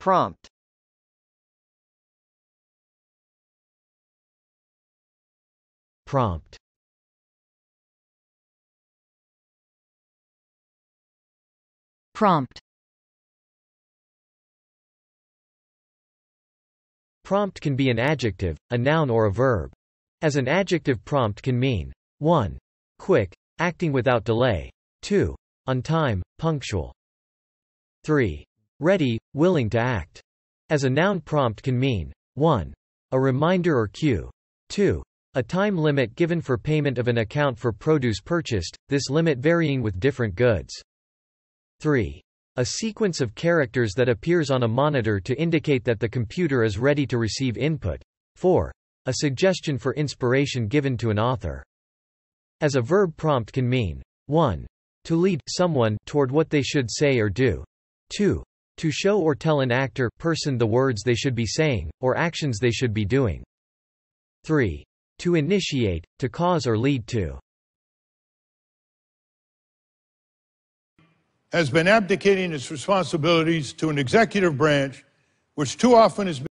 Prompt Prompt Prompt Prompt can be an adjective, a noun or a verb. As an adjective prompt can mean 1. Quick, acting without delay. 2. On time, punctual. 3. Ready, willing to act. As a noun prompt can mean 1. A reminder or cue. 2. A time limit given for payment of an account for produce purchased, this limit varying with different goods. 3. A sequence of characters that appears on a monitor to indicate that the computer is ready to receive input. 4. A suggestion for inspiration given to an author. As a verb prompt can mean 1. To lead someone toward what they should say or do. 2. To show or tell an actor, person the words they should be saying, or actions they should be doing. 3. To initiate, to cause or lead to. Has been abdicating its responsibilities to an executive branch, which too often has been